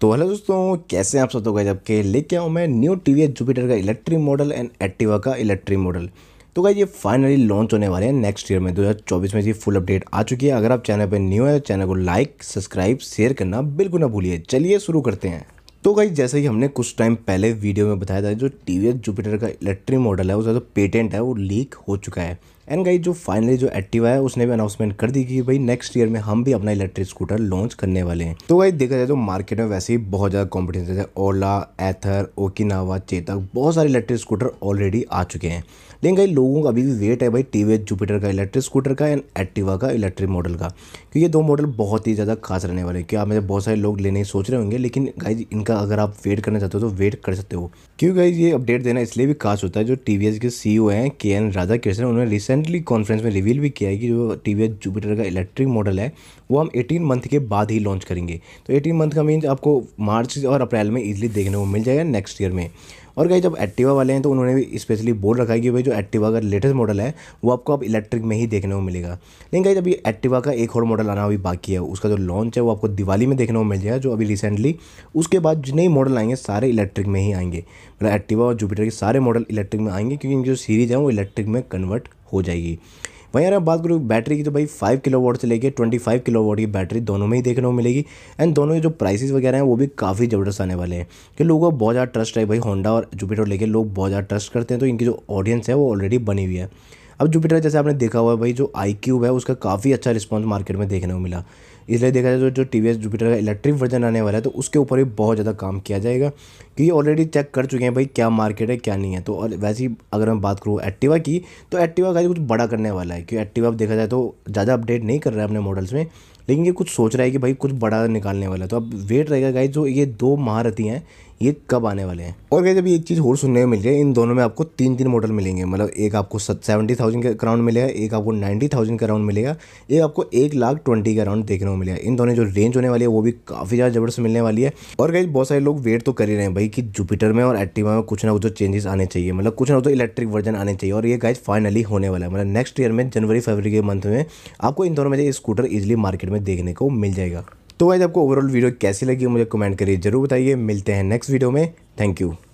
तो हेलो दोस्तों कैसे हैं आप सब तो गए जबकि लेके आऊँ मैं न्यू टी वी जुपिटर का इलेक्ट्रिक मॉडल एंड एक्टिवा का इलेक्ट्रिक मॉडल तो गाइज ये फाइनली लॉन्च होने वाले हैं नेक्स्ट ईयर में 2024 में ये फुल अपडेट आ चुकी है अगर आप चैनल पर न्यू है चैनल को लाइक सब्सक्राइब शेयर करना बिल्कुल ना भूलिए चलिए शुरू करते हैं तो गाइज जैसे ही हमने कुछ टाइम पहले वीडियो में बताया था जो टी वी जुपिटर का इलेक्ट्रिक मॉडल है उसका जो पेटेंट है वो लीक हो चुका है एंड गाइज जो फाइनली जो एक्टिवा है उसने भी अनाउंसमेंट कर दी कि भाई नेक्स्ट ईयर में हम भी अपना इलेक्ट्रिक स्कूटर लॉन्च करने वाले हैं तो गाइज देखा जाए तो मार्केट में वैसे ही बहुत ज़्यादा कॉम्पिटिशन जैसे ओला एथर ओकिनावा चेतक बहुत सारे इलेक्ट्रिक स्कूटर ऑलरेडी आ चुके हैं लेकिन कई लोगों का अभी भी वेट है भाई टी वी जुपिटर का इलेक्ट्रिक स्कूटर का एंड एक्टिवा का इलेक्ट्रिक मॉडल का क्योंकि ये दो मॉडल बहुत ही ज़्यादा खास रहने वाले हैं क्योंकि आप में बहुत सारे लोग लेने सोच रहे होंगे लेकिन गाइज इनका अगर आप वेट करना चाहते हो तो वेट कर सकते हो क्योंकि गाइज ये अपडेट देना इसलिए भी खास होता है जो टी वी के सी ओ हैं के एन राधा कृष्ण उन्होंने रिसेंट रिसेंटली कॉन्फ्रेंस में रिवील भी किया है कि जो टी वी जुपिटर का इलेक्ट्रिक मॉडल है वो हम 18 मंथ के बाद ही लॉन्च करेंगे तो 18 मंथ का मीन्स आपको मार्च और अप्रैल में ईजिली देखने को मिल जाएगा नेक्स्ट ईयर में और कहीं जब एक्टिवा वाले हैं तो उन्होंने भी स्पेशली बोल रखा है कि भाई जो एक्टिवा का लेटेस्ट मॉडल है वो आपको अब इलेक्ट्रिक में ही देखने को मिलेगा लेकिन कहीं जब ये एक्टिवा का एक और मॉडल आना अभी बाकी है उसका जो लॉन्च है वो आपको दिवाली में देखने को मिल जाएगा जो अभी रिसेंटली उसके बाद जितने मॉडल आएंगे सारे इलेक्ट्रिक में ही आएंगे मतलब एक्टिवा और जुपिटर के सारे मॉडल इलेक्ट्रिक में आएंगे क्योंकि इनकी जो सीरीज़ है वो इलेक्ट्रिक में कन्वर्ट हो जाएगी वहीं अगर आप बात करूँ बैटरी की तो भाई फाइव किलो वोट से लेकर ट्वेंटी फाइव किलो वोट की बैटरी दोनों में ही देखने को मिलेगी एंड दोनों के जो प्राइसेस वगैरह हैं वो भी काफ़ी ज़बरदस्त आने वाले हैं कि लोगों को बहुत ज़्यादा ट्रस्ट है भाई होंडा और जुपिटर लेके लोग बहुत ज़्यादा ट्रस्ट करते हैं तो इनकी जो ऑडियंस है वो ऑलरेडी बनी हुई है अब जुपिटर जैसे आपने देखा हुआ है भाई जो आई है उसका काफ़ी अच्छा रिस्पॉन्स मार्केट में देखने को मिला इसलिए देखा जाए तो जो टी वी जुपिटर का इलेक्ट्रिक वर्जन आने वाला है तो उसके ऊपर भी बहुत ज़्यादा काम किया जाएगा क्योंकि ऑलरेडी चेक कर चुके हैं भाई क्या मार्केट है क्या नहीं है तो और वैसे ही अगर मैं बात करूँ एक्टिवा की तो एक्टिवा का कुछ बड़ा करने वाला है क्योंकि एक्टिवा देखा जाए तो ज़्यादा अपडेट नहीं कर रहा है अपने मॉडल्स में लेकिन ये कुछ सोच रहा है कि भाई कुछ बड़ा निकालने वाला है तो अब वेट रहेगा गाइज जो ये दो महारथी हैं ये कब आने वाले हैं और गाइज अभी एक चीज़ और सुनने में मिल रही है इन दोनों में आपको तीन तीन मॉडल मिलेंगे मतलब एक आपको सेवेंटी थाउजेंड का अराउंड मिलेगा एक आपको नाइन्टी थाउजेंड का अराउंड मिलेगा एक आपको एक लाख ट्वेंटी का अराउंड देखने को मिले है इन दोनों जो रेंज होने वाली है वो भी काफ़ी ज़्यादा जबरदस्त मिलने वाली है और कई बहुत सारे लोग वेट तो कर ही रहे हैं भाई कि जुपिटर में और एक्टिवा में कुछ ना कुछ चेंजेस तो आने चाहिए मतलब कुछ ना कुछ इलेक्ट्रिक तो वर्जन आने चाहिए और ये गाइज फाइनली होने वाला है मतलब नेक्स्ट ईयर में जनवरी फरवरी के मंथ में आपको इन दोनों में से स्कूटर इजिली मार्केट में देखने को मिल जाएगा तो गाइज आपको ओवरऑल वीडियो कैसी लगी मुझे कमेंट करिए जरूर बताइए मिलते हैं नेक्स्ट वीडियो में थैंक यू